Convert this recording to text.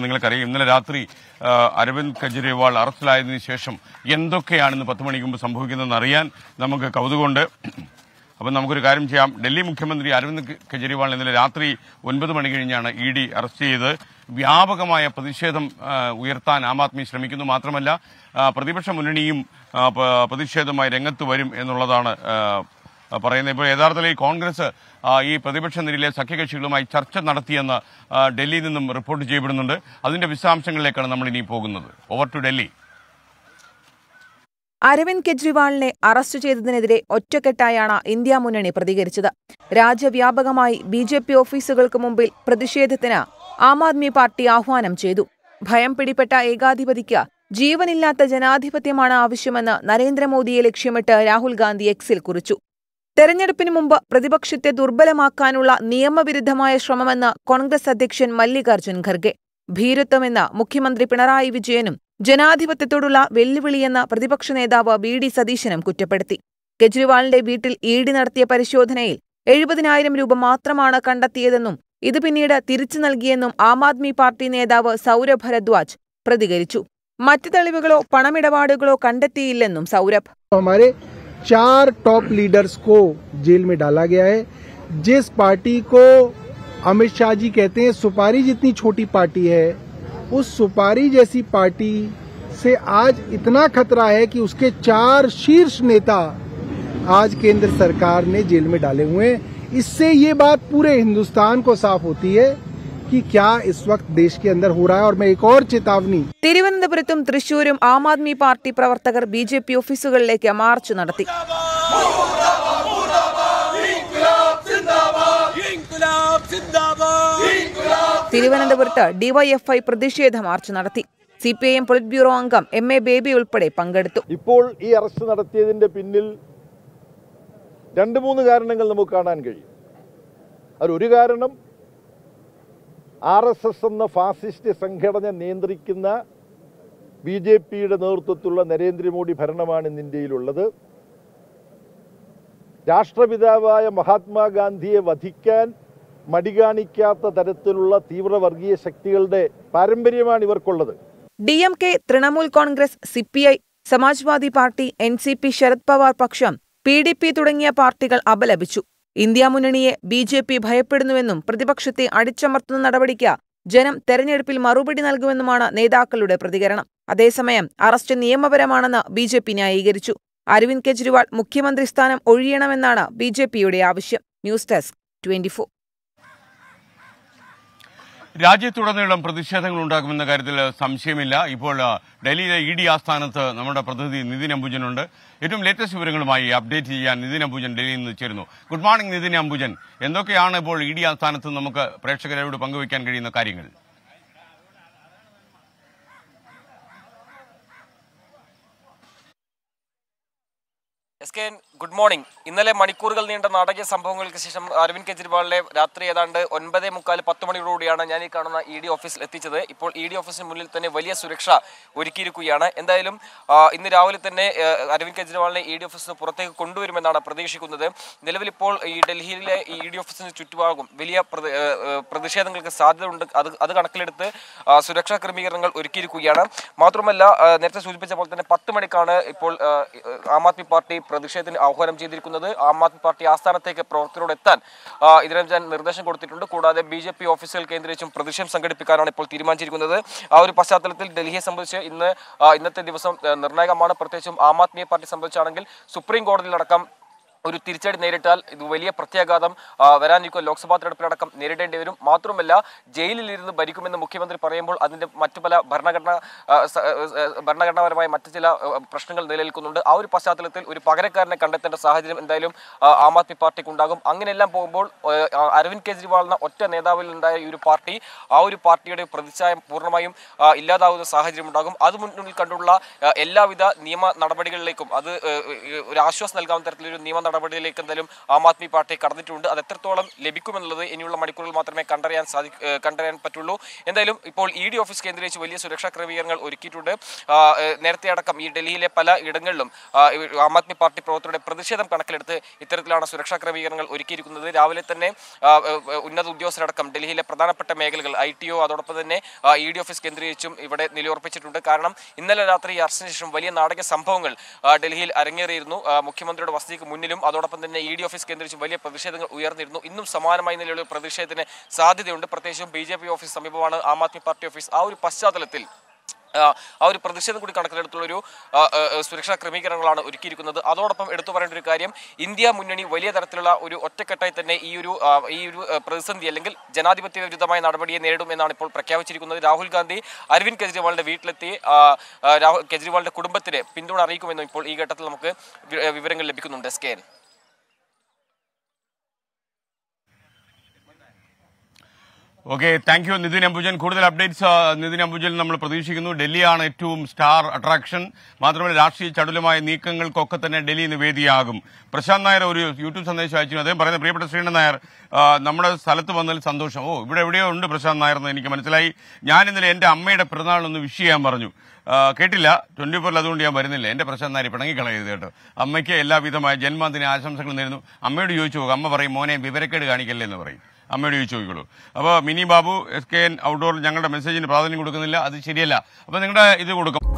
എല്ലാവർക്കും നിങ്ങൾക്കറിയാം ഇന്നലെ രാത്രി അരവിന്ദ് കെജ്രിവാൾ അറസ്റ്റിലായതിനു ശേഷം എന്തൊക്കെയാണ് ഇന്ന് പത്ത് മണിക്ക് മുമ്പ് സംഭവിക്കുന്നതെന്ന് അറിയാൻ നമുക്ക് കൗതുകമുണ്ട് അപ്പം നമുക്കൊരു കാര്യം ചെയ്യാം ഡൽഹി മുഖ്യമന്ത്രി അരവിന്ദ് കെജ്രിവാൾ ഇന്നലെ രാത്രി ഒൻപത് മണി കഴിഞ്ഞാണ് ഇ ഡി അറസ്റ്റ് ചെയ്ത് വ്യാപകമായ പ്രതിഷേധം ഉയർത്താൻ ആം ആദ്മി ശ്രമിക്കുന്നു മാത്രമല്ല പ്രതിപക്ഷ മുന്നണിയും പ്രതിഷേധമായി രംഗത്ത് വരും എന്നുള്ളതാണ് പറയുന്നത് ഇപ്പോൾ യഥാർത്ഥത്തിൽ ഈ കോൺഗ്രസ് ഈ പ്രതിപക്ഷ നിരയിലെ സഖ്യകക്ഷികളുമായി ചർച്ച നടത്തിയെന്ന് ഡൽഹിയിൽ നിന്നും റിപ്പോർട്ട് ചെയ്യപ്പെടുന്നുണ്ട് അതിന്റെ വിശദാംശങ്ങളിലേക്കാണ് നമ്മൾ ഇനി പോകുന്നത് ഓവർ ടു ഡൽഹി അരവിന്ദ് കെജ്രിവാളിനെ അറസ്റ്റ് ചെയ്തതിനെതിരെ ഒറ്റക്കെട്ടായാണ് ഇന്ത്യ മുന്നണി പ്രതികരിച്ചത് രാജ്യവ്യാപകമായി ബി ജെ പി ഓഫീസുകൾക്ക് മുമ്പിൽ പ്രതിഷേധത്തിന് ആം ആദ്മി പാർട്ടി ആഹ്വാനം ചെയ്തു ഭയം പിടിപ്പെട്ട ഏകാധിപതിക്ക് ജീവനില്ലാത്ത ജനാധിപത്യമാണ് ആവശ്യമെന്ന് നരേന്ദ്രമോദിയെ ലക്ഷ്യമിട്ട് രാഹുൽ ഗാന്ധി എക്സിൽ കുറിച്ചു തെരഞ്ഞെടുപ്പിന് മുമ്പ് പ്രതിപക്ഷത്തെ ദുർബലമാക്കാനുള്ള നിയമവിരുദ്ധമായ ശ്രമമെന്ന് കോൺഗ്രസ് അധ്യക്ഷൻ മല്ലികാർജ്ജുൻ ഖർഗെ ഭീരത്വമെന്ന് മുഖ്യമന്ത്രി പിണറായി വിജയനും ജനാധിപത്യത്തോടുള്ള വെല്ലുവിളിയെന്ന പ്രതിപക്ഷ നേതാവ് വി ഡി സതീശനും കുറ്റപ്പെടുത്തി കെജ്രിവാളിന്റെ വീട്ടിൽ ഈഡി നടത്തിയ പരിശോധനയിൽ എഴുപതിനായിരം രൂപ മാത്രമാണ് കണ്ടെത്തിയതെന്നും ഇത് പിന്നീട് തിരിച്ചു നൽകിയെന്നും ആം ആദ്മി പാർട്ടി നേതാവ് സൗരഭ് ഭരദ്വാജ് പ്രതികരിച്ചു മറ്റ് തെളിവുകളോ പണമിടപാടുകളോ കണ്ടെത്തിയില്ലെന്നും സൗരഭ് चार टॉप लीडर्स को जेल में डाला गया है जिस पार्टी को अमित शाह जी कहते हैं सुपारी जितनी छोटी पार्टी है उस सुपारी जैसी पार्टी से आज इतना खतरा है कि उसके चार शीर्ष नेता आज केंद्र सरकार ने जेल में डाले हुए हैं इससे ये बात पूरे हिंदुस्तान को साफ होती है कि क्या इस वक्त देश के अंदर हो रहा है और मैं एक और चेतावनी തിരുവനന്തപുരത്തും തൃശൂരും ആം ആദ്മി പാർട്ടി പ്രവർത്തകർ ബി ജെ പി ഓഫീസുകളിലേക്ക് മാർച്ച് നടത്തി തിരുവനന്തപുരത്ത് ഡിവൈഎഫ്ഐ പ്രതിഷേധ മാർച്ച് നടത്തി C P I M politburo അംഗം എം എ ബേബി ഉൾപ്പെടെ പങ്കെടുത്തു ഇപ്പോൾ ഈ അറസ്റ്റ് നടത്തിയതിന്റെ പിന്നിൽ രണ്ട് മൂന്ന് കാരണങ്ങൾ നമുക്ക് കാണാൻ കഴിയും അതൊരു കാരണം ആർ എസ് എസ് എന്ന ഫാസിസ്റ്റ് സംഘടന നിയന്ത്രിക്കുന്ന ബി ജെ പിയുടെ നേതൃത്വത്തിലുള്ള നരേന്ദ്രമോദി ഭരണമാണ് ഇന്ന് ഇന്ത്യയിലുള്ളത് രാഷ്ട്രപിതാവായ മഹാത്മാഗാന്ധിയെ വധിക്കാൻ മടി കാണിക്കാത്ത തരത്തിലുള്ള തീവ്രവർഗീയ ശക്തികളുടെ പാരമ്പര്യമാണ് ഇവർക്കുള്ളത് D M K Trinamool Congress C P I Samajwadi party N C P Sharad Pawar പക്ഷം പി ഡി പി തുടങ്ങിയ പാർട്ടികൾ അപലപിച്ചു ഇന്ത്യ മുന്നണിയെ ബി ജെ പി ഭയപ്പെടുന്നുവെന്നും പ്രതിപക്ഷത്തെ അടിച്ചമർത്തുന്ന നടപടിക്ക് ജനം തെരഞ്ഞെടുപ്പിൽ മറുപടി നൽകുമെന്നുമാണ് നേതാക്കളുടെ പ്രതികരണം അതേസമയം അറസ്റ്റ് നിയമപരമാണെന്ന് ബി ജെ പി ന്യായീകരിച്ചു അരവിന്ദ് കെജ്രിവാൾ മുഖ്യമന്ത്രി സ്ഥാനം ഒഴിയണമെന്നാണ് ബി ജെ പിയുടെ ആവശ്യം ന്യൂസ് ഡെസ്ക് ട്വന്റി രാജ്യത്തുടനീളം പ്രതിഷേധങ്ങൾ ഉണ്ടാകുമെന്ന കാര്യത്തിൽ സംശയമില്ല ഇപ്പോൾ ഡൽഹിയിലെ ഇ ഡി ആസ്ഥാനത്ത് നമ്മുടെ പ്രതിനിധി നിതിൻ അംബുജനുണ്ട് ഏറ്റവും ലേറ്റസ്റ്റ് വിവരങ്ങളുമായി അപ്ഡേറ്റ് ചെയ്യാൻ നിതിൻ അംബുജൻ ഡൽഹിയിൽ നിന്ന് ചേരുന്നു ഗുഡ് മോർണിംഗ് നിതിൻ അംബുജൻ എന്തൊക്കെയാണ് ഇപ്പോൾ ഇ ഡി ആസ്ഥാനത്ത് നമുക്ക് പ്രേക്ഷകരോട് പങ്കുവയ്ക്കാൻ കഴിയുന്ന കാര്യങ്ങൾ എസ് കെ ഗുഡ് മോർണിംഗ് ഇന്നലെ മണിക്കൂറുകൾ നീണ്ട നാടകീയ സംഭവങ്ങൾക്ക് ശേഷം അരവിന്ദ് കെജ്രിവാളിലെ രാത്രി ഏതാണ്ട് ഒൻപത് മുക്കാൽ പത്ത് മണിയോടുകൂടിയാണ് ഞാൻ ഈ കാണുന്ന ഇ ഡി ഓഫീസിൽ എത്തിച്ചത് ഇപ്പോൾ ഇ ഡി ഓഫീസിന് മുന്നിൽ തന്നെ വലിയ സുരക്ഷ ഒരുക്കിയിരിക്കുകയാണ് എന്തായാലും ഇന്ന് രാവിലെ തന്നെ അരവിന്ദ് കെജ്രിവാളിനെ ഇ ഡി ഓഫീസിന് പുറത്തേക്ക് കൊണ്ടുവരുമെന്നാണ് പ്രതീക്ഷിക്കുന്നത് നിലവിലിപ്പോൾ ഈ ഡൽഹിയിലെ ഈ ഇ ഡി ഓഫീസിന് ചുറ്റുപാടും വലിയ പ്രതിഷേധങ്ങൾക്ക് സാധ്യതയുണ്ട് അത് അത് കണക്കിലെടുത്ത് സുരക്ഷാ ക്രമീകരണങ്ങൾ ഒരുക്കിയിരിക്കുകയാണ് മാത്രമല്ല നേരത്തെ സൂചിപ്പിച്ച പോലെ തന്നെ പത്ത് മണിക്കാണ് ഇപ്പോൾ ആം ആദ്മി പാർട്ടി പ്രതിഷേധത്തിന് ആഹ്വാനം ചെയ്തിരിക്കുന്നത് ആം ആദ്മി പാർട്ടി ആസ്ഥാനത്തേക്ക് പ്രവർത്തകരോട് എത്താൻ ഇതിനെ നിർദ്ദേശം കൊടുത്തിട്ടുണ്ട് കൂടാതെ ബി ജെ പി ഓഫീസുകൾ കേന്ദ്രീകരിച്ചും പ്രതിഷേധം സംഘടിപ്പിക്കാനാണ് ഇപ്പോൾ തീരുമാനിച്ചിരിക്കുന്നത് ആ ഒരു പശ്ചാത്തലത്തിൽ ഡൽഹിയെ സംബന്ധിച്ച് ഇന്ന് ഇന്നത്തെ ദിവസം നിർണായകമാണ് പ്രത്യേകിച്ചും ആം ആദ്മി പാർട്ടി സംബന്ധിച്ചാണെങ്കിൽ സുപ്രീം കോടതിയിലടക്കം ഒരു തിരിച്ചടി നേരിട്ടാൽ ഇത് വലിയ പ്രത്യാഘാതം വരാനിരിക്കും ലോക്സഭാ തെരഞ്ഞെടുപ്പിലടക്കം നേരിടേണ്ടി വരും മാത്രമല്ല ജയിലിലിരുന്ന് ഭരിക്കുമെന്ന് മുഖ്യമന്ത്രി പറയുമ്പോൾ അതിൻ്റെ മറ്റു പല ഭരണഘടന ഭരണഘടനാപരമായ മറ്റു ചില പ്രശ്നങ്ങൾ നിലനിൽക്കുന്നുണ്ട് ആ ഒരു പശ്ചാത്തലത്തിൽ ഒരു പകരക്കാരനെ കണ്ടെത്തേണ്ട സാഹചര്യം എന്തായാലും ആം ആദ്മി പാർട്ടിക്ക് ഉണ്ടാകും അങ്ങനെയെല്ലാം പോകുമ്പോൾ അരവിന്ദ് കെജ്രിവാളിന് ഒറ്റ നേതാവിൽ ഉണ്ടായ ഈ ഒരു പാർട്ടി ആ ഒരു പാർട്ടിയുടെ പ്രതിച്ഛായം പൂർണ്ണമായും ഇല്ലാതാവുന്ന സാഹചര്യം ഉണ്ടാകും അത് മുന്നിൽ കണ്ടുള്ള എല്ലാവിധ നിയമ നടപടികളിലേക്കും അത് ഒരു ആശ്വാസം നൽകാവുന്ന തരത്തിലൊരു നിയമ നടപടിയിലേക്ക് എന്തായാലും ആം ആദ്മി പാർട്ടി കടന്നിട്ടുണ്ട് അത് എത്രത്തോളം ലഭിക്കുമെന്നുള്ളത് ഇനിയുള്ള മണിക്കൂറിൽ മാത്രമേ കണ്ടറിയാൻ സാധി കണ്ടറിയാൻ പറ്റുള്ളൂ എന്തായാലും ഇപ്പോൾ ഇ ഡി ഓഫീസ് കേന്ദ്രീകരിച്ച് വലിയ സുരക്ഷാ ക്രമീകരണങ്ങൾ ഒരുക്കിയിട്ടുണ്ട് നേരത്തെ അടക്കം ഈ ഡൽഹിയിലെ പല ഇടങ്ങളിലും ആം ആദ്മി പാർട്ടി പ്രവർത്തകരുടെ പ്രതിഷേധം കണക്കിലെടുത്ത് ഇത്തരത്തിലാണ് സുരക്ഷാ ക്രമീകരണങ്ങൾ ഒരുക്കിയിരിക്കുന്നത് രാവിലെ തന്നെ ഉന്നത ഉദ്യോഗസ്ഥരടക്കം ഡൽഹിയിലെ പ്രധാനപ്പെട്ട മേഖലകൾ ഐ ടി ഒ അതോടൊപ്പം തന്നെ ഇ ഡി ഓഫീസ് കേന്ദ്രീകരിച്ചും ഇവിടെ നിലയുറപ്പിച്ചിട്ടുണ്ട് കാരണം ഇന്നലെ രാത്രി അറസ്റ്റിന് ശേഷം വലിയ നാടക സംഭവങ്ങൾ ഡൽഹിയിൽ അരങ്ങേറിയിരുന്നു മുഖ്യമന്ത്രിയുടെ വസതിക്ക് മുന്നിലും പ്രതിഷേധിച്ചും അതോടൊപ്പം തന്നെ ഇ ഡി ഓഫീസ് കേന്ദ്രീകരിച്ചും വലിയ പ്രതിഷേധങ്ങൾ ഉയർന്നിരുന്നു ഇന്നും സമാനമായ നിലയിലുള്ള പ്രതിഷേധത്തിന് സാധ്യതയുണ്ട് പ്രത്യേകിച്ചും ബി ഓഫീസ് സമീപമാണ് ആം ആദ്മി പാർട്ടി ഓഫീസ് ആ ഒരു പശ്ചാത്തലത്തിൽ ആ ഒരു പ്രതിഷേധം കൂടി കണക്കിലെടുത്തുള്ള ഒരു സുരക്ഷാ ക്രമീകരണങ്ങളാണ് ഒരുക്കിയിരിക്കുന്നത് അതോടൊപ്പം എടുത്തു പറയേണ്ട ഒരു കാര്യം ഇന്ത്യ മുന്നണി വലിയ തരത്തിലുള്ള ഒരു ഒറ്റക്കെട്ടായി തന്നെ ഈ ഒരു ഈ ഒരു പ്രതിസന്ധി അല്ലെങ്കിൽ ജനാധിപത്യ വിരുദ്ധമായ നടപടിയെ നേരിടും എന്നാണ് ഇപ്പോൾ പ്രഖ്യാപിച്ചിരിക്കുന്നത് രാഹുൽ ഗാന്ധി അരവിന്ദ് കെജ്രിവാളിന്റെ വീട്ടിലെത്തി രാഹുൽ കെജ്രിവാളിന്റെ കുടുംബത്തിന് പിന്തുണ അറിയിക്കുമെന്നും ഇപ്പോൾ ഈ ഘട്ടത്തിൽ നമുക്ക് വിവരങ്ങൾ ലഭിക്കുന്നുണ്ട് സ്കേൻ okay thank you Nitin Ambujan കൂടുതൽ അപ്ഡേറ്റ്സ് നിതിൻ അംബുജൻ നമ്മൾ പ്രതീക്ഷിക്കുന്നു ഡൽഹിയാണ് ഏറ്റവും സ്റ്റാർ അട്രാക്ഷൻ മാത്രമല്ല രാഷ്ട്രീയ ചടുലമായ നീക്കങ്ങൾക്കൊക്കെ തന്നെ ഡൽഹി നിവേദിയാകും വേദിയാകും പ്രശാന്ത് നായർ ഒരു യൂട്യൂബ് സന്ദേശം അയച്ചു അദ്ദേഹം പറയുന്നത് പ്രിയപ്പെട്ട ശ്രീണൻ നായർ നമ്മുടെ സ്ഥലത്ത് വന്നതിൽ സന്തോഷം ഓ ഇവിടെ എവിടെയോ ഉണ്ട് പ്രശാന്ത് നായർ എന്ന് എനിക്ക് മനസ്സിലായി ഞാൻ ഇന്നലെ എൻ്റെ അമ്മയുടെ പിറന്നാൾ ഒന്ന് വിഷ് ചെയ്യാൻ പറഞ്ഞു കേട്ടില്ല ട്വന്റി ഫോറിൽ അതുകൊണ്ട് ഞാൻ വരുന്നില്ല എന്റെ നായർ നാരി കളയരുത് കേട്ടോ അമ്മയ്ക്ക് എല്ലാവിധമായ ജന്മദിന ആശംസകൾ നേരുന്നു അമ്മയോട് ചോദിച്ചു അമ്മ പറയും മോനെ വിവരക്കേട് കാണിക്കല്ലേ എന്ന് പറയും അമ്മയോട് ചോദിച്ചു നോക്കിക്കോളൂ അപ്പോൾ Mini Babu S K N outdoor ഞങ്ങളുടെ മെസ്സേജിന് പ്രാധാന്യം കൊടുക്കുന്നില്ല അത് ശരിയല്ല അപ്പോൾ നിങ്ങളുടെ ഇത് കൊടുക്കും